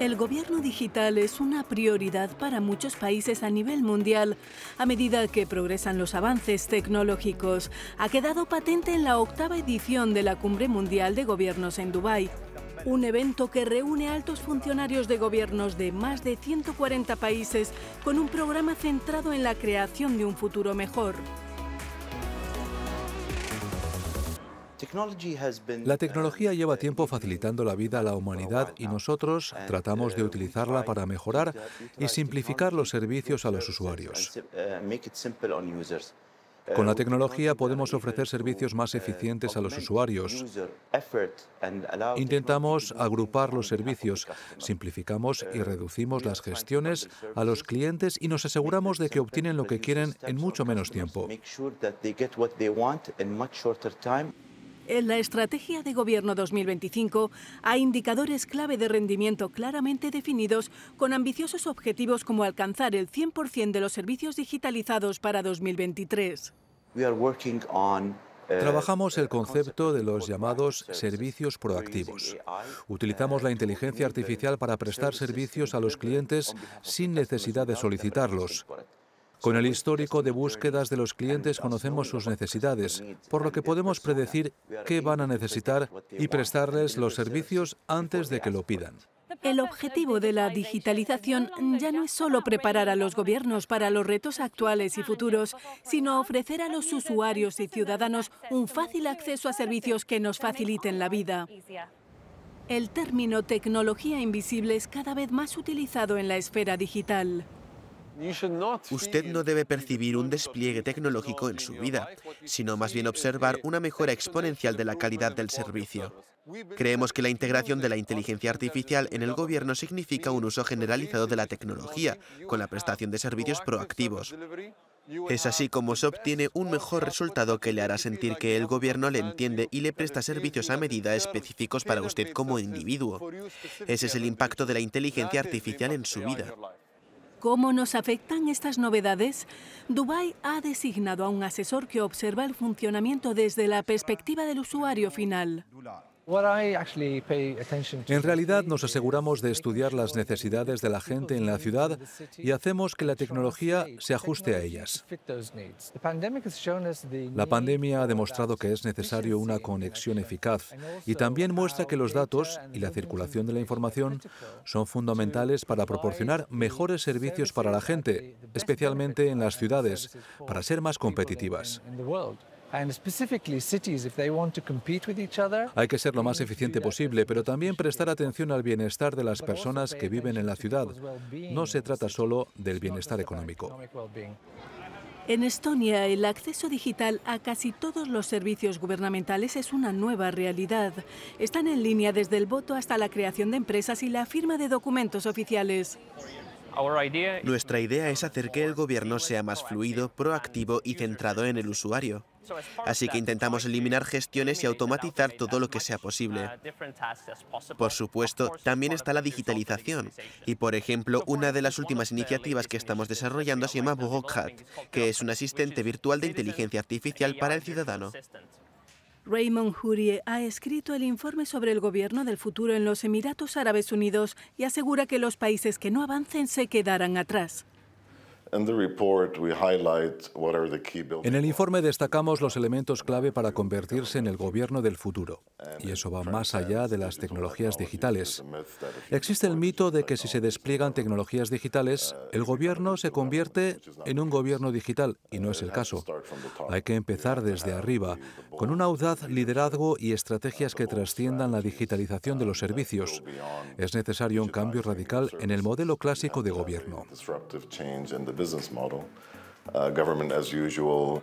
El gobierno digital es una prioridad para muchos países a nivel mundial a medida que progresan los avances tecnológicos. Ha quedado patente en la octava edición de la Cumbre Mundial de Gobiernos en Dubái. Un evento que reúne a altos funcionarios de gobiernos de más de 140 países con un programa centrado en la creación de un futuro mejor. La uh, tecnología lleva uh, tiempo facilitando la vida a la humanidad y nosotros uh, tratamos de utilizarla para mejorar y simplificar los servicios a los usuarios. Con la tecnología podemos ofrecer servicios más eficientes a los usuarios. Intentamos agrupar los servicios, simplificamos y reducimos las gestiones a los clientes y nos aseguramos de que obtienen lo que quieren en mucho menos tiempo. En la Estrategia de Gobierno 2025 hay indicadores clave de rendimiento claramente definidos con ambiciosos objetivos como alcanzar el 100% de los servicios digitalizados para 2023. Eh, Trabajamos el concepto de los llamados servicios proactivos. Utilizamos la inteligencia artificial para prestar servicios a los clientes sin necesidad de solicitarlos. Con el histórico de búsquedas de los clientes conocemos sus necesidades, por lo que podemos predecir qué van a necesitar y prestarles los servicios antes de que lo pidan. El objetivo de la digitalización ya no es solo preparar a los gobiernos para los retos actuales y futuros, sino ofrecer a los usuarios y ciudadanos un fácil acceso a servicios que nos faciliten la vida. El término tecnología invisible es cada vez más utilizado en la esfera digital. Usted no debe percibir un despliegue tecnológico en su vida, sino más bien observar una mejora exponencial de la calidad del servicio. Creemos que la integración de la inteligencia artificial en el gobierno significa un uso generalizado de la tecnología, con la prestación de servicios proactivos. Es así como se obtiene un mejor resultado que le hará sentir que el gobierno le entiende y le presta servicios a medida específicos para usted como individuo. Ese es el impacto de la inteligencia artificial en su vida cómo nos afectan estas novedades, Dubai ha designado a un asesor que observa el funcionamiento desde la perspectiva del usuario final. En realidad nos aseguramos de estudiar las necesidades de la gente en la ciudad y hacemos que la tecnología se ajuste a ellas. La pandemia ha demostrado que es necesario una conexión eficaz y también muestra que los datos y la circulación de la información son fundamentales para proporcionar mejores servicios para la gente, especialmente en las ciudades, para ser más competitivas. Hay que ser lo más eficiente posible, pero también prestar atención al bienestar de las personas que viven en la ciudad. No se trata solo del bienestar económico. En Estonia, el acceso digital a casi todos los servicios gubernamentales es una nueva realidad. Están en línea desde el voto hasta la creación de empresas y la firma de documentos oficiales. Nuestra idea es hacer que el gobierno sea más fluido, proactivo y centrado en el usuario. Así que intentamos eliminar gestiones y automatizar todo lo que sea posible. Por supuesto, también está la digitalización. Y, por ejemplo, una de las últimas iniciativas que estamos desarrollando se llama que es un asistente virtual de inteligencia artificial para el ciudadano. Raymond Hurie ha escrito el informe sobre el gobierno del futuro en los Emiratos Árabes Unidos y asegura que los países que no avancen se quedarán atrás. En el informe destacamos los elementos clave para convertirse en el gobierno del futuro, y eso va más allá de las tecnologías digitales. Existe el mito de que si se despliegan tecnologías digitales, uh, el gobierno se convierte en un gobierno digital, y no es el caso. Hay que empezar desde arriba, con un audaz liderazgo y estrategias que trasciendan la digitalización de los servicios. Es necesario un cambio radical en el modelo clásico de gobierno business model, uh, government as usual.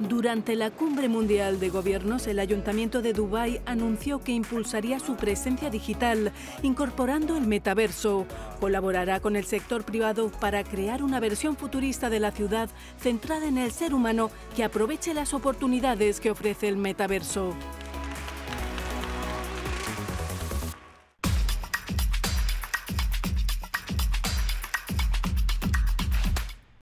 Durante la Cumbre Mundial de Gobiernos, el Ayuntamiento de Dubái anunció que impulsaría su presencia digital, incorporando el metaverso. Colaborará con el sector privado para crear una versión futurista de la ciudad centrada en el ser humano que aproveche las oportunidades que ofrece el metaverso.